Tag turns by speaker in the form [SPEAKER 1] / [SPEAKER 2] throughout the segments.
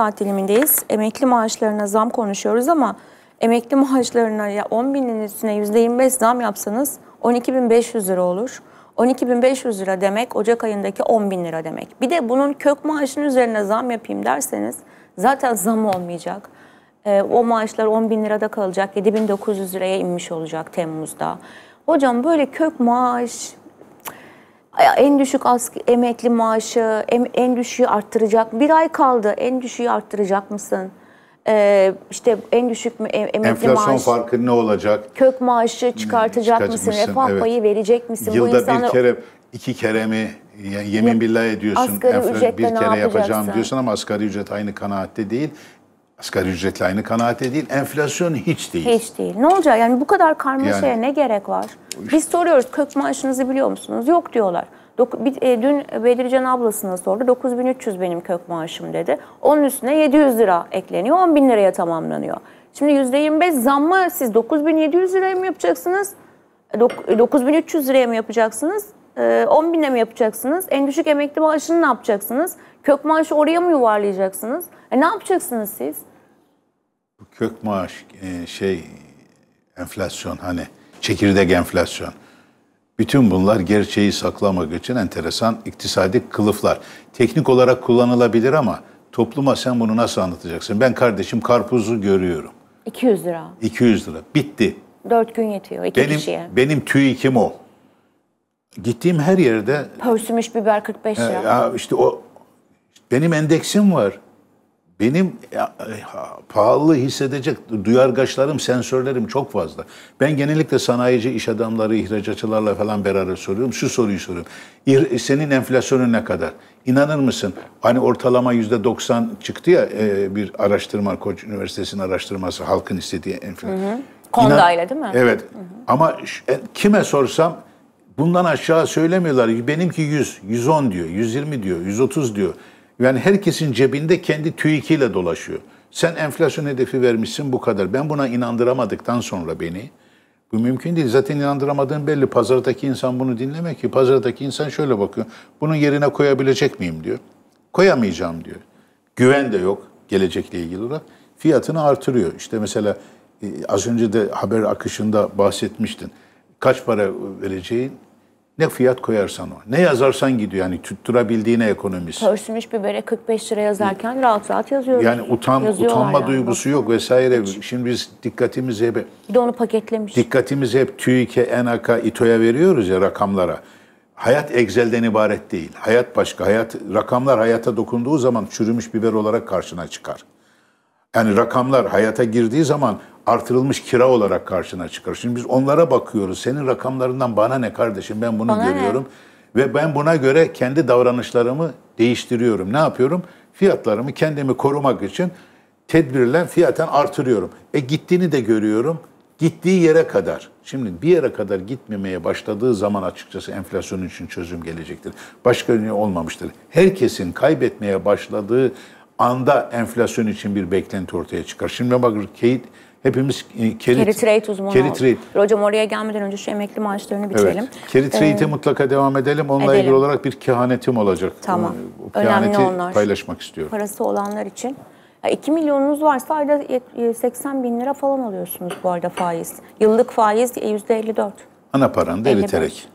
[SPEAKER 1] saat dilimindeyiz. Emekli maaşlarına zam konuşuyoruz ama emekli maaşlarına ya 10 binin üstüne %25 zam yapsanız 12.500 lira olur. 12.500 lira demek Ocak ayındaki 10 bin lira demek. Bir de bunun kök maaşının üzerine zam yapayım derseniz zaten zam olmayacak. E, o maaşlar 10 bin lirada kalacak, 7.900 liraya inmiş olacak Temmuz'da. Hocam böyle kök maaş, en düşük asgari, emekli maaşı, em, en düşüğü arttıracak. Bir ay kaldı. En düşüğü arttıracak mısın? Ee, işte en düşük mü, em, emekli Enflasyon maaş. farkı ne olacak? Kök maaşı hmm, çıkartacak mısın? mısın? Refah evet. payı verecek misin? Yılda Bu insanlar... bir kere,
[SPEAKER 2] iki kere mi yani yemin ya, billah ediyorsun. Asgari ücretle bir kere yapacağım diyorsun ama asgari ücret aynı kanaatte değil. Asgari ücretle aynı kanaatte değil, enflasyon hiç değil.
[SPEAKER 1] Hiç değil. Ne olacak? Yani bu kadar karmaşaya yani, ne gerek var? Biz soruyoruz kök maaşınızı biliyor musunuz? Yok diyorlar. Dok bir, e, dün Bedircan ablasına sordu. 9300 benim kök maaşım dedi. Onun üstüne 700 lira ekleniyor. 10 bin liraya tamamlanıyor. Şimdi %25 zam mı siz 9700 liraya mı yapacaksınız? 9300 e, e, liraya mı yapacaksınız? 10 e, bine mi yapacaksınız? En düşük emekli maaşını ne yapacaksınız? Kök maaşı oraya mı yuvarlayacaksınız? E ne yapacaksınız siz?
[SPEAKER 2] kök maaş e, şey enflasyon hani çekirdek enflasyon. Bütün bunlar gerçeği saklamak için enteresan iktisadi kılıflar. Teknik olarak kullanılabilir ama topluma sen bunu nasıl anlatacaksın? Ben kardeşim karpuzu görüyorum. 200 lira. 200 lira. Bitti.
[SPEAKER 1] 4 gün yetiyor iki benim, kişiye.
[SPEAKER 2] Benim TÜİK'im o. Gittiğim her yerde...
[SPEAKER 1] Pörsümüş biber 45 lira. ya
[SPEAKER 2] işte o... Benim endeksim var. Benim e, pahalı hissedecek duyargaçlarım, sensörlerim çok fazla. Ben genellikle sanayici, iş adamları, ihracatçılarla falan beraber soruyorum. Şu soruyu soruyorum. Senin enflasyonun ne kadar? İnanır mısın? Hani ortalama yüzde 90 çıktı ya e, bir araştırma, Koç Üniversitesi'nin araştırması halkın istediği enflasyon.
[SPEAKER 1] Konda ile değil mi? Evet. Hı hı.
[SPEAKER 2] Ama e, kime sorsam bundan aşağı söylemiyorlar. Benimki 100, 110 diyor, 120 diyor, 130 diyor. Yani herkesin cebinde kendi TÜİK'iyle dolaşıyor. Sen enflasyon hedefi vermişsin bu kadar. Ben buna inandıramadıktan sonra beni, bu mümkün değil. Zaten inandıramadığın belli. Pazardaki insan bunu dinlemiyor ki. Pazardaki insan şöyle bakıyor. Bunun yerine koyabilecek miyim diyor. Koyamayacağım diyor. Güven de yok gelecekle ilgili olarak. Fiyatını artırıyor. İşte mesela e, az önce de haber akışında bahsetmiştin. Kaç para vereceğin ne fiyat koyarsan o. Ne yazarsan gidiyor yani tutturabildiğine ekonomist.
[SPEAKER 1] Pörsümüş bibere 45 lira yazarken Hı. rahat rahat yazıyoruz. Yani utan, utanma yani. duygusu
[SPEAKER 2] yok vesaire. Hiç. Şimdi biz dikkatimiz hep...
[SPEAKER 1] Bir de onu paketlemiş.
[SPEAKER 2] Dikkatimiz hep TÜİK'e, ENAK'a, İTO'ya veriyoruz ya rakamlara. Hayat Excel'den ibaret değil. Hayat başka. Hayat Rakamlar hayata dokunduğu zaman çürümüş biber olarak karşına çıkar. Yani rakamlar hayata girdiği zaman artırılmış kira olarak karşına çıkar. Şimdi biz onlara bakıyoruz. Senin rakamlarından bana ne kardeşim ben bunu bana görüyorum. Ne? Ve ben buna göre kendi davranışlarımı değiştiriyorum. Ne yapıyorum? Fiyatlarımı kendimi korumak için tedbirle fiyaten artırıyorum. E gittiğini de görüyorum. Gittiği yere kadar. Şimdi bir yere kadar gitmemeye başladığı zaman açıkçası enflasyon için çözüm gelecektir. Başka ne olmamıştır. Herkesin kaybetmeye başladığı anda enflasyon için bir beklenti ortaya çıkar. Şimdi bak Kate hepimiz e, carry,
[SPEAKER 1] trade uzmanı carry trade. Olduk. Hocam oraya gelmeden önce şu emekli maaşlarını bitirelim. Evet. Carry trade'e ee,
[SPEAKER 2] mutlaka devam edelim. Onunla edelim. ilgili olarak bir kehanetim olacak. Tamam. Ee, kehaneti Önemli onlar. paylaşmak istiyorum.
[SPEAKER 1] Parası olanlar için. 2 milyonunuz varsa ayda 80 e, bin lira falan alıyorsunuz bu arada faiz. Yıllık faiz %54. E,
[SPEAKER 2] Ana paranı da eriterek.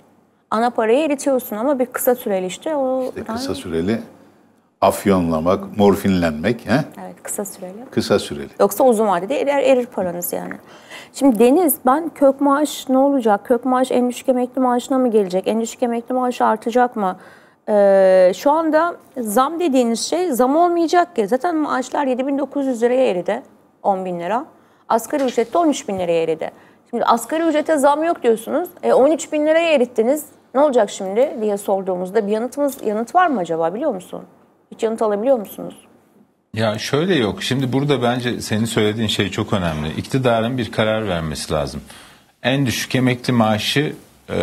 [SPEAKER 1] Ana parayı eritiyorsun ama bir kısa süreli işte. O işte kısa
[SPEAKER 2] süreli afyonlamak, morfinlenmek. He?
[SPEAKER 1] Evet kısa süreli. Kısa süreli. Yoksa uzun vadede erir, erir paranız yani. Şimdi Deniz ben kök maaş ne olacak? Kök maaş en düşük emekli maaşına mı gelecek? En düşük emekli maaşı artacak mı? Ee, şu anda zam dediğiniz şey zam olmayacak ki. Zaten maaşlar 7900 liraya eridi. 10 bin lira. Asgari ücrette 13 bin liraya eridi. Şimdi asgari ücrete zam yok diyorsunuz. E, 13 bin liraya erittiniz. Ne olacak şimdi diye sorduğumuzda bir yanıtımız yanıt var mı acaba biliyor musun? Hiç yanıt alabiliyor musunuz?
[SPEAKER 3] Ya şöyle yok. Şimdi burada bence senin söylediğin şey çok önemli. İktidarın bir karar vermesi lazım. En düşük emekli maaşı e,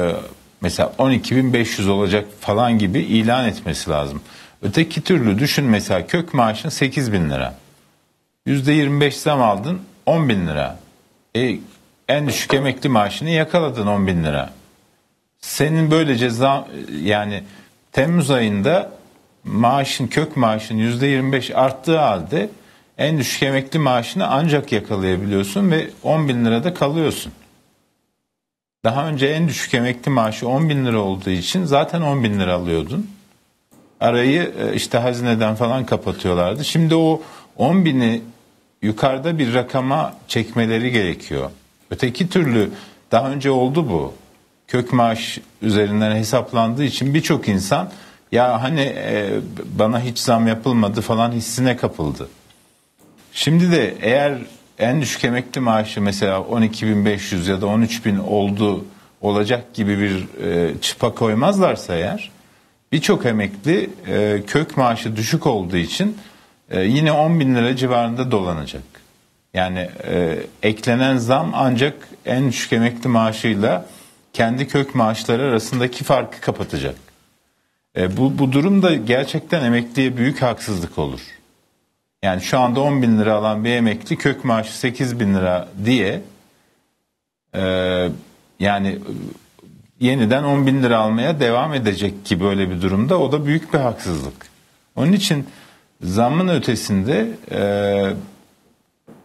[SPEAKER 3] mesela 12.500 olacak falan gibi ilan etmesi lazım. Öteki türlü düşün mesela kök maaşın 8.000 bin lira. %25 zam aldın 10.000 lira. E, en düşük emekli maaşını yakaladın 10.000 lira. Senin böylece zam, yani Temmuz ayında maaşın kök maaşın yüzde %25 arttığı halde en düşük emekli maaşını ancak yakalayabiliyorsun ve 10 bin lirada kalıyorsun. Daha önce en düşük emekli maaşı 10 bin lira olduğu için zaten 10 bin lira alıyordun. Arayı e, işte hazineden falan kapatıyorlardı. Şimdi o 10 bini yukarıda bir rakama çekmeleri gerekiyor. Öteki türlü daha önce oldu bu. Kök maaş üzerinden hesaplandığı için birçok insan ya hani e, bana hiç zam yapılmadı falan hissine kapıldı. Şimdi de eğer en düşük emekli maaşı mesela 12.500 ya da 13.000 oldu olacak gibi bir e, çıpa koymazlarsa eğer birçok emekli e, kök maaşı düşük olduğu için e, yine 10.000 bin lira civarında dolanacak. Yani e, eklenen zam ancak en düşük emekli maaşıyla kendi kök maaşları arasındaki farkı kapatacak. E, bu, bu durumda gerçekten emekliye büyük haksızlık olur. Yani şu anda 10 bin lira alan bir emekli kök maaşı 8 bin lira diye e, yani yeniden 10 bin lira almaya devam edecek ki böyle bir durumda o da büyük bir haksızlık. Onun için zammın ötesinde e,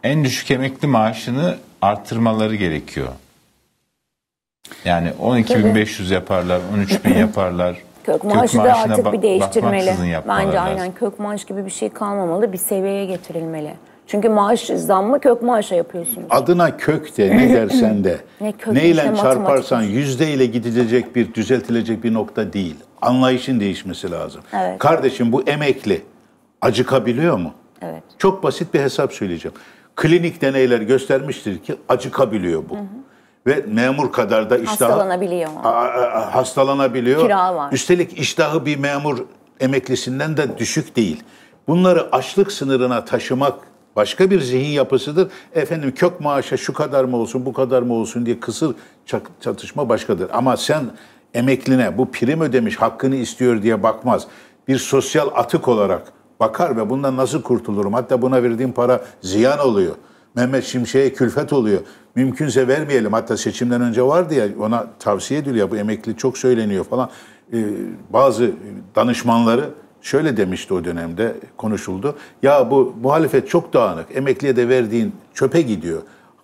[SPEAKER 3] en düşük emekli maaşını arttırmaları gerekiyor. Yani 12.500 yaparlar, 13.000 yaparlar. Kök maaşı da artık bir değiştirmeli. Bence aynen
[SPEAKER 1] kök maaş gibi bir şey kalmamalı, bir seviyeye getirilmeli. Çünkü maaş zammı kök maaşa yapıyorsunuz.
[SPEAKER 2] Adına kök de ne dersen de ne kök, neyle işte çarparsan matematik. yüzdeyle gidilecek bir düzeltilecek bir nokta değil. Anlayışın değişmesi lazım. Evet. Kardeşim bu emekli acıkabiliyor mu? Evet. Çok basit bir hesap söyleyeceğim. Klinik deneyler göstermiştir ki acıkabiliyor
[SPEAKER 3] bu.
[SPEAKER 1] Hı hı
[SPEAKER 2] ve memur kadar da iştah hastalanabiliyor. A, a, hastalanabiliyor. Kira var. Üstelik iştahı bir memur emeklisinden de düşük değil. Bunları açlık sınırına taşımak başka bir zihin yapısıdır. Efendim kök maaşa şu kadar mı olsun, bu kadar mı olsun diye kısır çatışma başkadır. Ama sen emekline bu prim ödemiş, hakkını istiyor diye bakmaz. Bir sosyal atık olarak bakar ve bundan nasıl kurtulurum? Hatta buna verdiğim para ziyan oluyor. Mehmet Şimşek'e külfet oluyor. Mümkünse vermeyelim. Hatta seçimden önce vardı ya ona tavsiye ediliyor. Bu emekli çok söyleniyor falan. Ee, bazı danışmanları şöyle demişti o dönemde konuşuldu. Ya bu muhalefet çok dağınık. Emekliye de verdiğin çöpe gidiyor.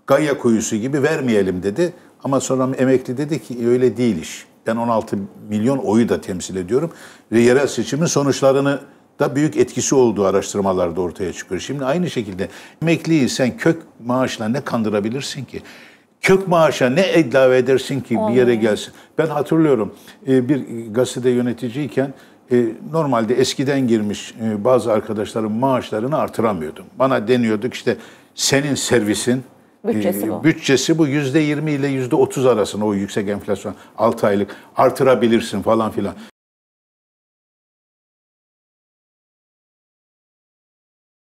[SPEAKER 2] Gaya kuyusu gibi vermeyelim dedi. Ama sonra emekli dedi ki öyle değil iş. Ben 16 milyon oyu da temsil ediyorum. Ve yerel seçimin sonuçlarını da büyük etkisi olduğu araştırmalarda ortaya çıkıyor. Şimdi aynı şekilde emekliyi sen kök maaşla ne kandırabilirsin ki? Kök maaşa ne ilave edersin ki bir yere gelsin? Ben hatırlıyorum e, bir gazete yöneticiyken e, normalde eskiden girmiş e, bazı arkadaşların maaşlarını artıramıyordum. Bana deniyorduk işte senin servisin Bütçesi bu. Bütçesi bu yüzde yirmi ile yüzde otuz arasında o yüksek enflasyon altı aylık artırabilirsin falan filan.